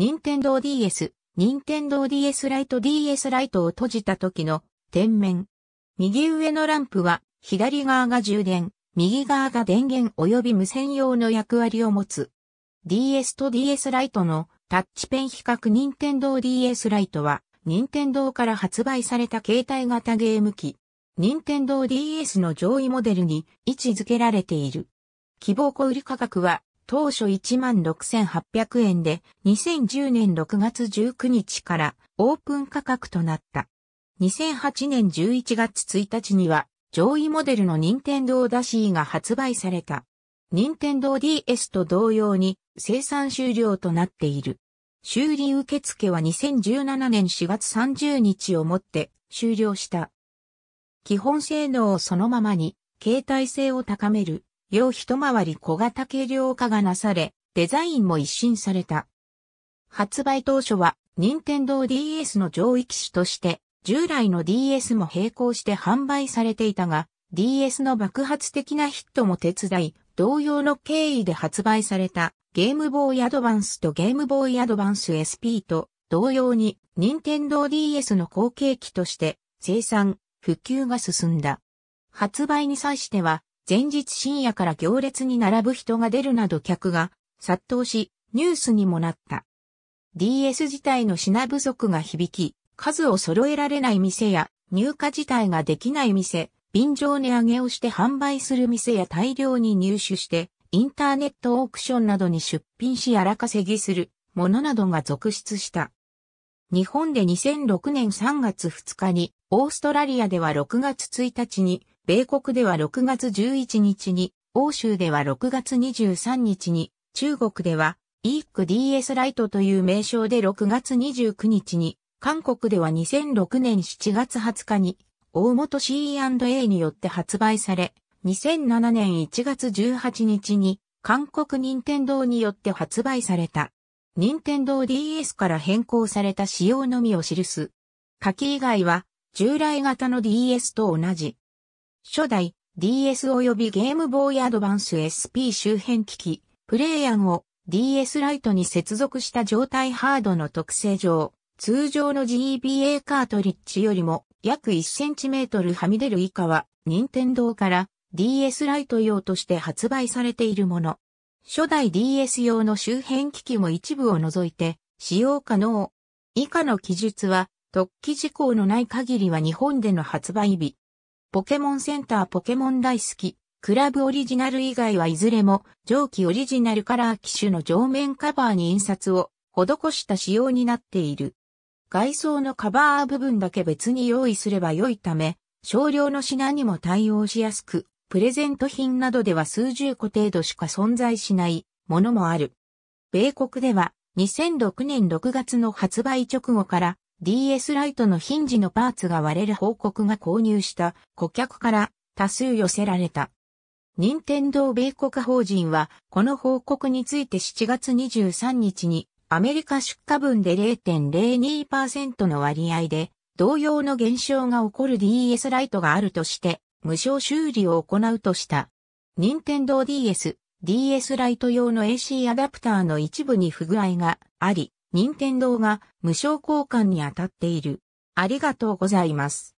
任天堂 DS、任天堂 DS ライト DS ライトを閉じた時の点面。右上のランプは左側が充電、右側が電源及び無線用の役割を持つ。DS と DS ライトのタッチペン比較任天堂 DS ライトは任天堂から発売された携帯型ゲーム機。任天堂 DS の上位モデルに位置づけられている。希望小売価格は当初16,800円で2010年6月19日からオープン価格となった。2008年11月1日には上位モデルの任天堂ダシーが発売された。任天堂 DS と同様に生産終了となっている。修理受付は2017年4月30日をもって終了した。基本性能をそのままに、携帯性を高める両一回り小型軽量化がなされ、デザインも一新された。発売当初は、任天堂 DS の上位機種として、従来の DS も並行して販売されていたが、DS の爆発的なヒットも手伝い、同様の経緯で発売されたゲームボーイアドバンスとゲームボーイアドバンス SP と同様に、任天堂 DS の後継機として生産、普及が進んだ。発売に際しては、前日深夜から行列に並ぶ人が出るなど客が殺到し、ニュースにもなった。DS 自体の品不足が響き、数を揃えられない店や、入荷自体ができない店、便乗値上げをして販売する店や大量に入手して、インターネットオークションなどに出品し荒稼ぎするものなどが続出した。日本で2006年3月2日に、オーストラリアでは6月1日に米国では6月11日に、欧州では6月23日に、中国では、イーク DS ライトという名称で6月29日に、韓国では2006年7月20日に、大元 C&A によって発売され、2007年1月18日に、韓国任天堂によって発売された。任天堂 DS から変更された仕様のみを記す。書き以外は、従来型の DS と同じ、初代 DS 及びゲームボーイアドバンス SP 周辺機器、プレイヤーを DS ライトに接続した状態ハードの特性上、通常の GBA カートリッジよりも約 1cm はみ出る以下は、任天堂から DS ライト用として発売されているもの。初代 DS 用の周辺機器も一部を除いて使用可能。以下の記述は特記事項のない限りは日本での発売日、ポケモンセンターポケモン大好き、クラブオリジナル以外はいずれも上記オリジナルカラー機種の上面カバーに印刷を施した仕様になっている。外装のカバー部分だけ別に用意すれば良いため、少量の品にも対応しやすく、プレゼント品などでは数十個程度しか存在しないものもある。米国では2006年6月の発売直後から DS ライトのヒンジのパーツが割れる報告が購入した顧客から多数寄せられた。任天堂米国法人は、この報告について7月23日に、アメリカ出荷分で0.02%の割合で、同様の現象が起こる DS ライトがあるとして、無償修理を行うとした。任天堂 DS、DS ライト用の AC アダプターの一部に不具合があり、任天堂が無償交換に当たっている。ありがとうございます。